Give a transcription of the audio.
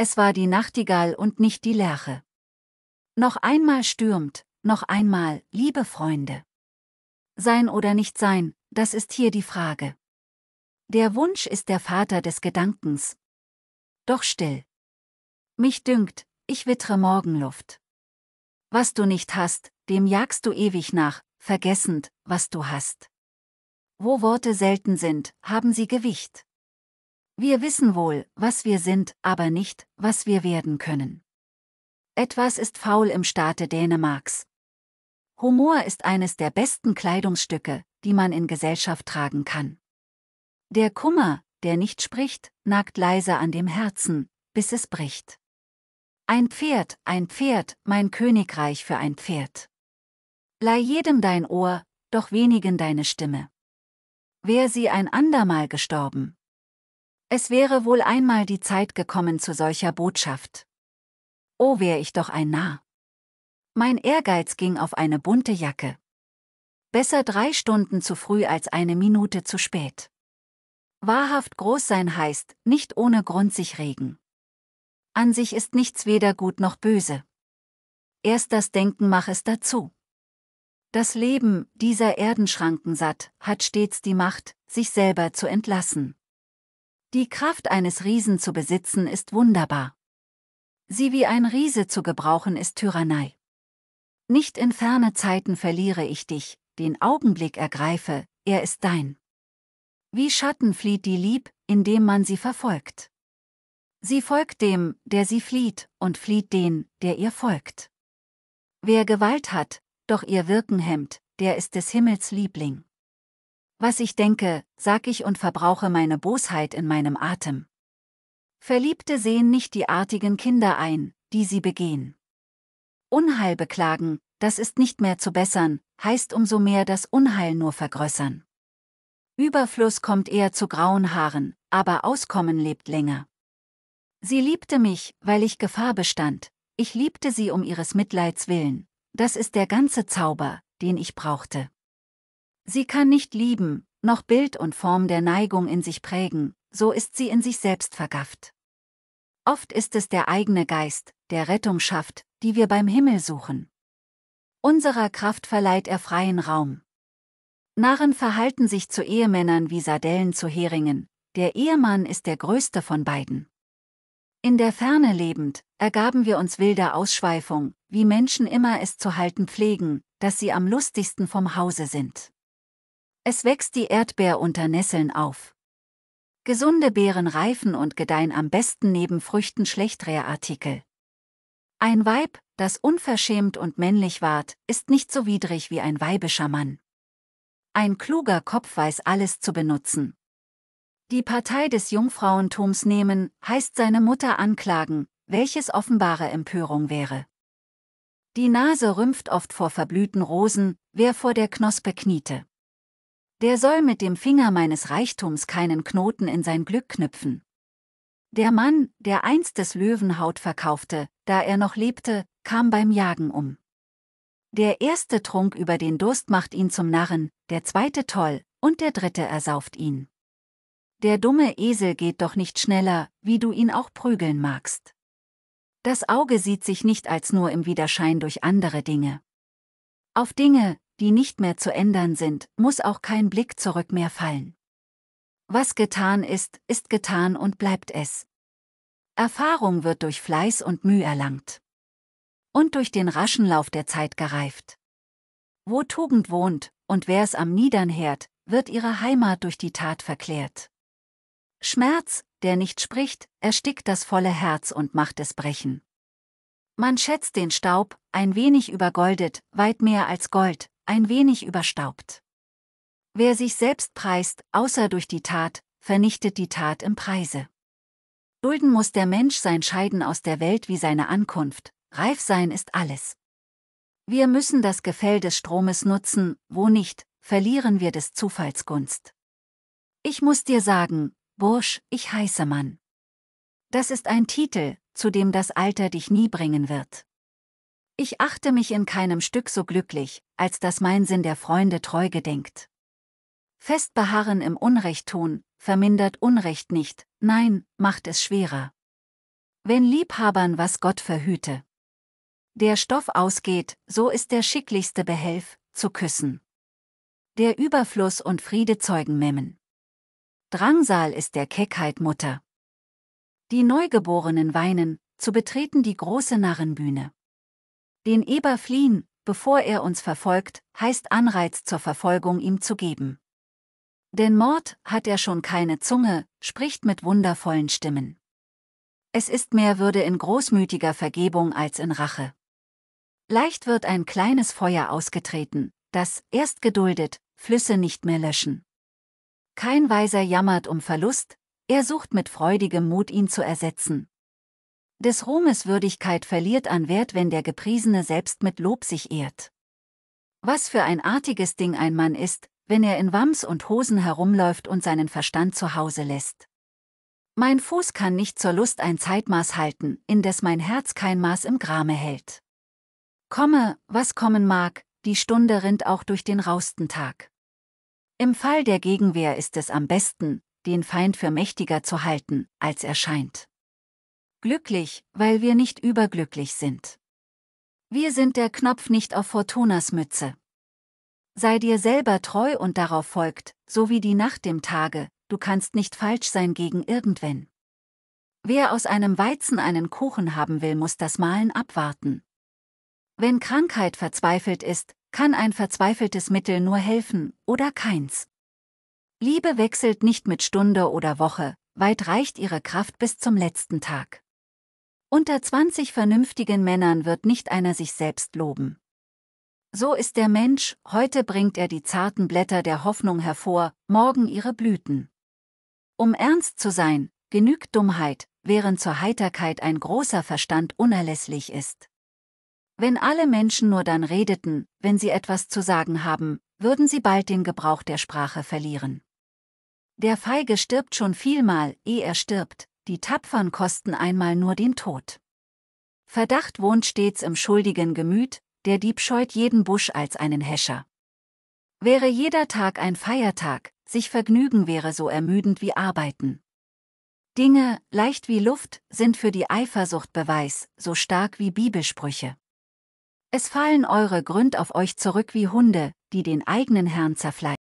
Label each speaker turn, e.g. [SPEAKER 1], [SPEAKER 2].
[SPEAKER 1] es war die Nachtigall und nicht die Lerche. Noch einmal stürmt, noch einmal, liebe Freunde. Sein oder nicht sein, das ist hier die Frage. Der Wunsch ist der Vater des Gedankens. Doch still. Mich dünkt, ich wittre Morgenluft. Was du nicht hast, dem jagst du ewig nach, vergessend, was du hast. Wo Worte selten sind, haben sie Gewicht. Wir wissen wohl, was wir sind, aber nicht, was wir werden können. Etwas ist faul im Staate Dänemarks. Humor ist eines der besten Kleidungsstücke, die man in Gesellschaft tragen kann. Der Kummer, der nicht spricht, nagt leise an dem Herzen, bis es bricht. Ein Pferd, ein Pferd, mein Königreich für ein Pferd. Leih jedem dein Ohr, doch wenigen deine Stimme. Wär sie ein andermal gestorben, es wäre wohl einmal die Zeit gekommen zu solcher Botschaft. Oh wär ich doch ein Narr. Mein Ehrgeiz ging auf eine bunte Jacke. Besser drei Stunden zu früh als eine Minute zu spät. Wahrhaft groß sein heißt, nicht ohne Grund sich regen. An sich ist nichts weder gut noch böse. Erst das Denken mach es dazu. Das Leben, dieser Erdenschranken satt, hat stets die Macht, sich selber zu entlassen. Die Kraft eines Riesen zu besitzen ist wunderbar. Sie wie ein Riese zu gebrauchen ist Tyrannei. Nicht in ferne Zeiten verliere ich dich, den Augenblick ergreife, er ist dein. Wie Schatten flieht die Lieb, indem man sie verfolgt. Sie folgt dem, der sie flieht, und flieht den, der ihr folgt. Wer Gewalt hat, doch ihr Wirken hemmt, der ist des Himmels Liebling. Was ich denke, sag ich und verbrauche meine Bosheit in meinem Atem. Verliebte sehen nicht die artigen Kinder ein, die sie begehen. Unheil beklagen, das ist nicht mehr zu bessern, heißt umso mehr das Unheil nur vergrößern. Überfluss kommt eher zu grauen Haaren, aber Auskommen lebt länger. Sie liebte mich, weil ich Gefahr bestand, ich liebte sie um ihres Mitleids willen, das ist der ganze Zauber, den ich brauchte. Sie kann nicht lieben, noch Bild und Form der Neigung in sich prägen, so ist sie in sich selbst vergafft. Oft ist es der eigene Geist, der Rettung schafft, die wir beim Himmel suchen. Unserer Kraft verleiht er freien Raum. Narren verhalten sich zu Ehemännern wie Sardellen zu Heringen, der Ehemann ist der größte von beiden. In der Ferne lebend, ergaben wir uns wilder Ausschweifung, wie Menschen immer es zu halten pflegen, dass sie am lustigsten vom Hause sind. Es wächst die Erdbeer unter Nesseln auf. Gesunde Beeren reifen und gedeihen am besten neben Früchten Schlechtreherartikel. Ein Weib, das unverschämt und männlich ward, ist nicht so widrig wie ein weibischer Mann. Ein kluger Kopf weiß alles zu benutzen. Die Partei des Jungfrauentums nehmen, heißt seine Mutter anklagen, welches offenbare Empörung wäre. Die Nase rümpft oft vor verblühten Rosen, wer vor der Knospe kniete. Der soll mit dem Finger meines Reichtums keinen Knoten in sein Glück knüpfen. Der Mann, der einst des Löwen verkaufte, da er noch lebte, kam beim Jagen um. Der erste Trunk über den Durst macht ihn zum Narren, der zweite toll, und der dritte ersauft ihn. Der dumme Esel geht doch nicht schneller, wie du ihn auch prügeln magst. Das Auge sieht sich nicht als nur im Widerschein durch andere Dinge. Auf Dinge, die nicht mehr zu ändern sind, muss auch kein Blick zurück mehr fallen. Was getan ist, ist getan und bleibt es. Erfahrung wird durch Fleiß und Mühe erlangt. Und durch den raschen Lauf der Zeit gereift. Wo Tugend wohnt, und wer es am Niedern hört, wird ihre Heimat durch die Tat verklärt. Schmerz, der nicht spricht, erstickt das volle Herz und macht es brechen. Man schätzt den Staub, ein wenig übergoldet, weit mehr als Gold, ein wenig überstaubt. Wer sich selbst preist, außer durch die Tat, vernichtet die Tat im Preise. Dulden muss der Mensch sein Scheiden aus der Welt wie seine Ankunft, reif sein ist alles. Wir müssen das Gefäll des Stromes nutzen, wo nicht, verlieren wir des Zufalls Gunst. Ich muss dir sagen, Bursch, ich heiße Mann. Das ist ein Titel, zu dem das Alter dich nie bringen wird. Ich achte mich in keinem Stück so glücklich, als dass mein Sinn der Freunde treu gedenkt. Fest beharren im Unrecht tun, vermindert Unrecht nicht, nein, macht es schwerer. Wenn Liebhabern was Gott verhüte. Der Stoff ausgeht, so ist der schicklichste Behelf, zu küssen. Der Überfluss und Friede zeugen Memmen. Drangsal ist der Keckheit Mutter. Die Neugeborenen weinen, zu betreten die große Narrenbühne. Den Eber fliehen, bevor er uns verfolgt, heißt Anreiz zur Verfolgung ihm zu geben. Denn Mord hat er schon keine Zunge, spricht mit wundervollen Stimmen. Es ist mehr Würde in großmütiger Vergebung als in Rache. Leicht wird ein kleines Feuer ausgetreten, das, erst geduldet, Flüsse nicht mehr löschen. Kein Weiser jammert um Verlust, er sucht mit freudigem Mut ihn zu ersetzen, des Ruhmes Würdigkeit verliert an Wert, wenn der Gepriesene selbst mit Lob sich ehrt. Was für ein artiges Ding ein Mann ist, wenn er in Wams und Hosen herumläuft und seinen Verstand zu Hause lässt. Mein Fuß kann nicht zur Lust ein Zeitmaß halten, indes mein Herz kein Maß im Grame hält. Komme, was kommen mag, die Stunde rinnt auch durch den rausten Tag. Im Fall der Gegenwehr ist es am besten, den Feind für mächtiger zu halten, als er scheint. Glücklich, weil wir nicht überglücklich sind. Wir sind der Knopf nicht auf Fortunas Mütze. Sei dir selber treu und darauf folgt, so wie die Nacht dem Tage, du kannst nicht falsch sein gegen irgendwen. Wer aus einem Weizen einen Kuchen haben will, muss das Malen abwarten. Wenn Krankheit verzweifelt ist, kann ein verzweifeltes Mittel nur helfen, oder keins. Liebe wechselt nicht mit Stunde oder Woche, weit reicht ihre Kraft bis zum letzten Tag. Unter 20 vernünftigen Männern wird nicht einer sich selbst loben. So ist der Mensch, heute bringt er die zarten Blätter der Hoffnung hervor, morgen ihre Blüten. Um ernst zu sein, genügt Dummheit, während zur Heiterkeit ein großer Verstand unerlässlich ist. Wenn alle Menschen nur dann redeten, wenn sie etwas zu sagen haben, würden sie bald den Gebrauch der Sprache verlieren. Der Feige stirbt schon vielmal, ehe er stirbt, die Tapfern kosten einmal nur den Tod. Verdacht wohnt stets im schuldigen Gemüt, der Dieb scheut jeden Busch als einen Häscher. Wäre jeder Tag ein Feiertag, sich Vergnügen wäre so ermüdend wie Arbeiten. Dinge, leicht wie Luft, sind für die Eifersucht Beweis, so stark wie Bibelsprüche. Es fallen eure Gründ auf euch zurück wie Hunde, die den eigenen Herrn zerfleischen.